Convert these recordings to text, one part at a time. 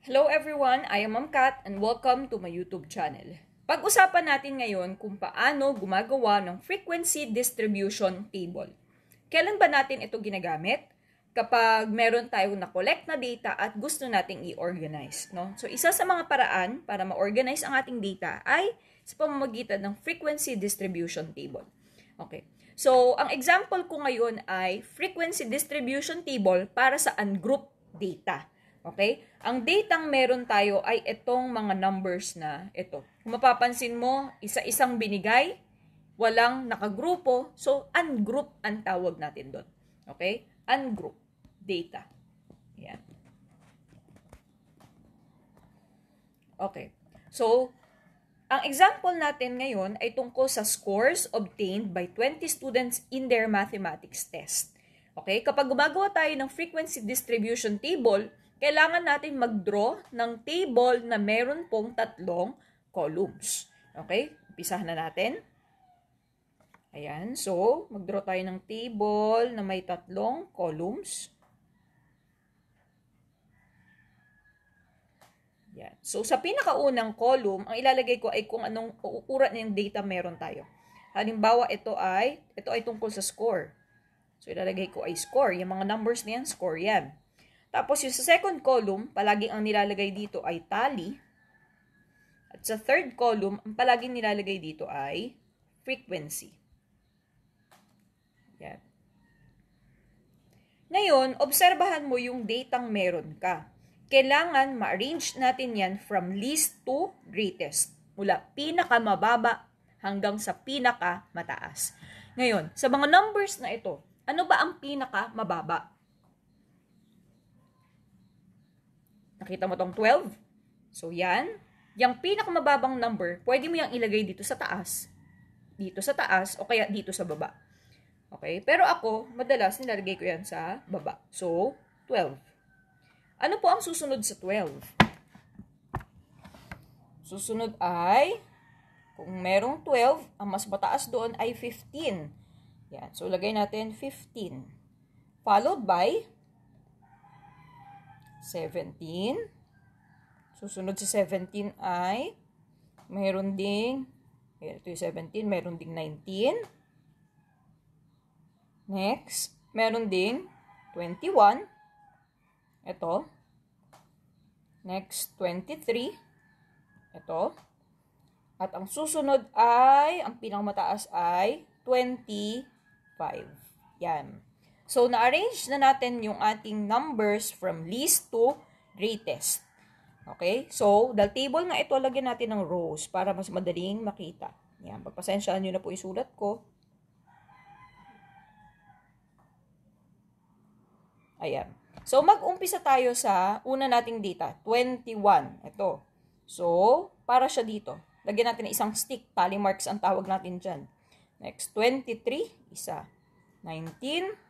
Hello everyone, I am Ma'am Kat and welcome to my YouTube channel. Pag-usapan natin ngayon kung paano gumagawa ng frequency distribution table. Kailan ba natin ito ginagamit? Kapag meron tayong na-collect na data at gusto nating i-organize. No? So isa sa mga paraan para ma-organize ang ating data ay sa pamamagitan ng frequency distribution table. Okay. So, ang example ko ngayon ay frequency distribution table para sa ungrouped data. Okay? Ang datang meron tayo ay itong mga numbers na ito. Kung mapapansin mo, isa-isang binigay, walang nakagrupo, so ungroup ang tawag natin doon. Okay? Ungroup data. Yan. Okay. So, ang example natin ngayon ay tungkol sa scores obtained by 20 students in their mathematics test. Okay? Kapag gumagawa tayo ng frequency distribution table, kailangan natin mag-draw ng table na meron pong tatlong columns. Okay? Umpisahan na natin. Ayan. So, mag-draw tayo ng table na may tatlong columns. Yan. So, sa pinakaunang column, ang ilalagay ko ay kung anong uurat ng data meron tayo. Halimbawa, ito ay, ito ay tungkol sa score. So, ilalagay ko ay score. Yung mga numbers na yan, score yan. Tapos yung sa second column, palaging ang nilalagay dito ay tally. At sa third column, ang palaging nilalagay dito ay frequency. Yan. Ngayon, obserbahan mo yung datang meron ka. Kailangan ma-arrange natin yan from least to greatest. Mula pinakamababa hanggang sa pinakamataas. Ngayon, sa mga numbers na ito, ano ba ang pinakamababa? Nakita mo tong 12? So, yan. Yung pinakamababang number, pwede mo yung ilagay dito sa taas. Dito sa taas o kaya dito sa baba. Okay? Pero ako, madalas nilalagay ko yan sa baba. So, 12. Ano po ang susunod sa 12? Susunod ay, kung merong 12, ang mas mataas doon ay 15. Yan. So, lagay natin 15. Followed by 17. Susunod sa 17 ay mayroon ding ito yung 17, mayroon ding 19. Next, mayroon ding 21. Ito. Next, 23. Ito. At ang susunod ay, ang pinakamataas ay 25. Yan. So, na-arrange na natin yung ating numbers from least to greatest. Okay? So, dahil table nga ito, lagyan natin ng rows para mas madaling makita. Yan, pagpasensyaan nyo na po yung sulat ko. Ayan. So, mag-umpisa tayo sa una nating data, 21. Ito. So, para siya dito. Lagyan natin ng isang stick. Tally marks ang tawag natin dyan. Next, 23. Isa. 19.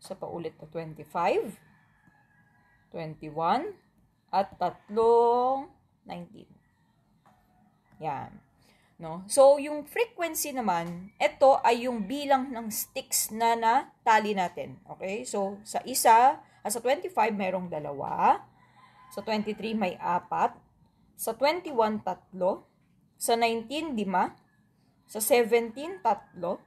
Isa pa na 25, 21, at tatlong 19. Yan. No? So, yung frequency naman, ito ay yung bilang ng sticks na natali natin. Okay? So, sa isa, ah, sa 25, mayroong dalawa. Sa 23, may apat. Sa 21, tatlo. Sa 19, lima. Sa 17, tatlo.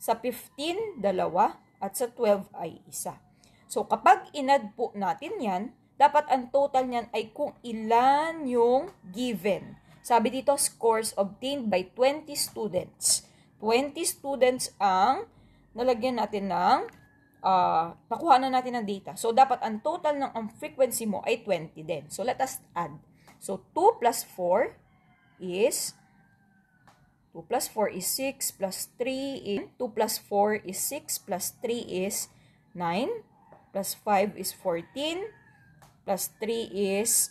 Sa 15, dalawa at sa 12 ay isa. So kapag inad po natin yan, dapat ang total niyan ay kung ilan yung given. Sabi dito, scores obtained by 20 students. 20 students ang nalagyan natin ng, uh, nakuha na natin ng data. So, dapat ang total ng ang frequency mo ay 20 din. So, let us add. So, 2 plus 4 is 2 plus 4 is 6 plus 3 is 2 plus 4 is 6 plus 3 is 9 plus 5 is 14 plus 3 is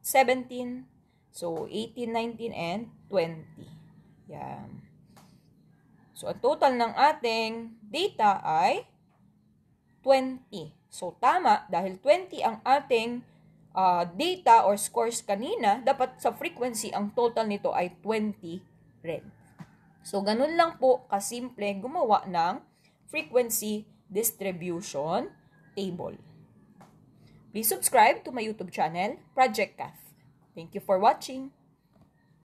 17 so 18 19 and 20 yan so ang total ng ating data ay 20 so tama dahil 20 ang ating uh, data or scores kanina dapat sa frequency ang total nito ay 20 red. So, ganun lang po kasimple gumawa ng frequency distribution table. Please subscribe to my YouTube channel, Project Kath. Thank you for watching.